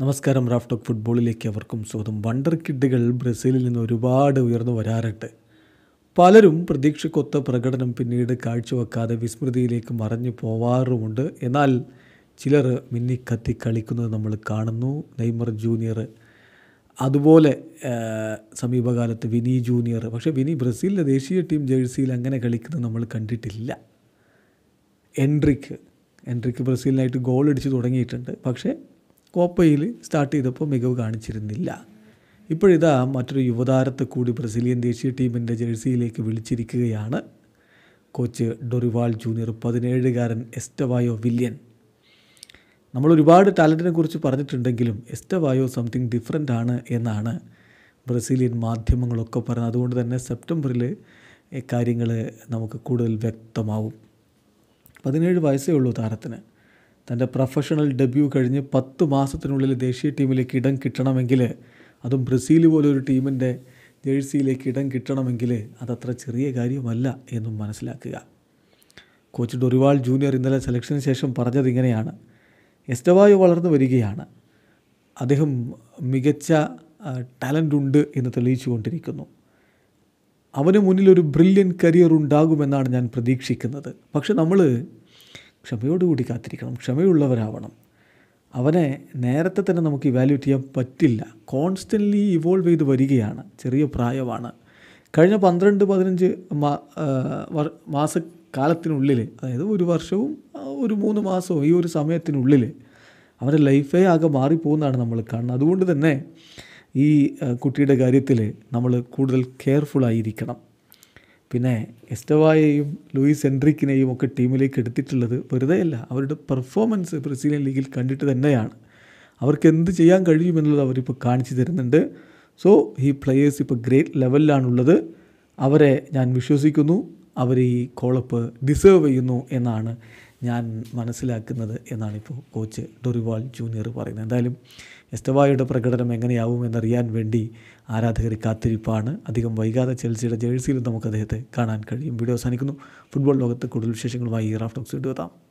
നമസ്കാരം Raf talk ഫുട്ബോളിലേക്ക് അവർക്കും സ്വാഗതം വണ്ടർ കിഡുകൾ ബ്രസീലിൽ നിന്ന് ഒരുപാട് ഉയർന്നു വരാറുണ്ട് പലരും പ്രതീക്ഷക്കൊത്ത പ്രകടനം പിന്നീട് കാഴ്ചവെക്കാതെ വിസ്മൃതിയിലേക്ക് മറഞ്ഞു പോവാറുമുണ്ട് എന്നാൽ ചിലർ മിന്നിക്കത്തി കളിക്കുന്നത് നമ്മൾ കാണുന്നു നെയ്മർ ജൂനിയർ അതുപോലെ സമീപകാലത്ത് വിനി ജൂനിയർ പക്ഷേ വിനി ബ്രസീലിൻ്റെ ദേശീയ ടീം ജേഴ്സിയിൽ അങ്ങനെ കളിക്കുന്നത് നമ്മൾ കണ്ടിട്ടില്ല എൻട്രിക്ക് എൻട്രിക്ക് ബ്രസീലിനായിട്ട് ഗോൾ അടിച്ച് തുടങ്ങിയിട്ടുണ്ട് പക്ഷേ കോപ്പയിൽ സ്റ്റാർട്ട് ചെയ്തപ്പോൾ മികവ് കാണിച്ചിരുന്നില്ല ഇപ്പോഴിതാ മറ്റൊരു യുവതാരത്തെ കൂടി ബ്രസീലിയൻ ദേശീയ ടീമിൻ്റെ ജേഴ്സിയിലേക്ക് വിളിച്ചിരിക്കുകയാണ് കോച്ച് ഡൊറിവാൾ ജൂനിയർ പതിനേഴുകാരൻ എസ്റ്റവായോ വില്യൻ നമ്മൾ ഒരുപാട് ടാലൻറ്റിനെ കുറിച്ച് പറഞ്ഞിട്ടുണ്ടെങ്കിലും എസ്റ്റവായോ സംതിങ് ഡിഫറെൻ്റ് ആണ് എന്നാണ് ബ്രസീലിയൻ മാധ്യമങ്ങളൊക്കെ പറയുന്നത് അതുകൊണ്ട് തന്നെ സെപ്റ്റംബറിൽ കാര്യങ്ങൾ നമുക്ക് കൂടുതൽ വ്യക്തമാവും പതിനേഴ് വയസ്സേ ഉള്ളൂ താരത്തിന് തൻ്റെ പ്രൊഫഷണൽ ഡെബ്യൂ കഴിഞ്ഞ് പത്ത് മാസത്തിനുള്ളിൽ ദേശീയ ടീമിലേക്ക് ഇടം കിട്ടണമെങ്കിൽ അതും ബ്രസീൽ പോലൊരു ടീമിൻ്റെ ജേഴ്സിയിലേക്ക് ഇടം കിട്ടണമെങ്കിൽ അതത്ര ചെറിയ കാര്യമല്ല എന്നും മനസ്സിലാക്കുക കോച്ച് ഡൊറിവാൾ ജൂനിയർ ഇന്നലെ സെലക്ഷന് ശേഷം പറഞ്ഞത് ഇങ്ങനെയാണ് എസ്റ്റവായു വളർന്നു വരികയാണ് അദ്ദേഹം മികച്ച ടാലൻ്റ് ഉണ്ട് എന്ന് തെളിയിച്ചു കൊണ്ടിരിക്കുന്നു അവന് മുന്നിൽ ഒരു ബ്രില്യൻ കരിയർ ഉണ്ടാകുമെന്നാണ് ഞാൻ പ്രതീക്ഷിക്കുന്നത് പക്ഷെ നമ്മൾ ക്ഷമയോടുകൂടി കാത്തിരിക്കണം ക്ഷമയുള്ളവരാവണം അവനെ നേരത്തെ തന്നെ നമുക്ക് ഇവാലുവേറ്റ് ചെയ്യാൻ പറ്റില്ല കോൺസ്റ്റൻ്റ്ലി ഇവോൾവ് ചെയ്ത് വരികയാണ് ചെറിയ പ്രായമാണ് കഴിഞ്ഞ പന്ത്രണ്ട് പതിനഞ്ച് മാസ കാലത്തിനുള്ളിൽ അതായത് ഒരു വർഷവും ഒരു മൂന്ന് മാസവും ഈ ഒരു സമയത്തിനുള്ളിൽ അവൻ്റെ ലൈഫേ ആകെ മാറിപ്പോകുന്നതാണ് നമ്മൾ കാണുന്നത് അതുകൊണ്ട് തന്നെ ഈ കുട്ടിയുടെ കാര്യത്തിൽ നമ്മൾ കൂടുതൽ കെയർഫുൾ ആയിരിക്കണം പിന്നെ എസ്റ്റവായെയും ലൂയിസ് എൻട്രിക്കിനെയും ഒക്കെ ടീമിലേക്ക് എടുത്തിട്ടുള്ളത് വെറുതെയല്ല അവരുടെ പെർഫോമൻസ് ബ്രസീലിയൻ ലീഗിൽ കണ്ടിട്ട് തന്നെയാണ് അവർക്ക് എന്ത് ചെയ്യാൻ കഴിയുമെന്നുള്ളത് അവരിപ്പോൾ കാണിച്ചു തരുന്നുണ്ട് സോ ഈ പ്ലെയേഴ്സ് ഇപ്പോൾ ഗ്രേറ്റ് ലെവലിലാണുള്ളത് അവരെ ഞാൻ വിശ്വസിക്കുന്നു അവർ ഈ കോളപ്പ് ഡിസേർവ് ചെയ്യുന്നു എന്നാണ് ഞാൻ മനസ്സിലാക്കുന്നത് എന്നാണിപ്പോൾ കോച്ച് ഡൊറിവാൾ ജൂനിയർ പറയുന്നത് എന്തായാലും എസ്റ്റവായുടെ പ്രകടനം എങ്ങനെയാവും എന്നറിയാൻ വേണ്ടി ആരാധകർ കാത്തിരിപ്പാണ് അധികം വൈകാതെ ചെൽസിയുടെ ജേഴ്സിയിലും നമുക്ക് അദ്ദേഹത്തെ കാണാൻ കഴിയും വീഡിയോ അവസാനിക്കുന്നു ഫുട്ബോൾ ലോകത്ത് കൂടുതൽ വിശേഷങ്ങളുമായി റാഫ്റ്റോക്സ് വീഡിയോ എത്താം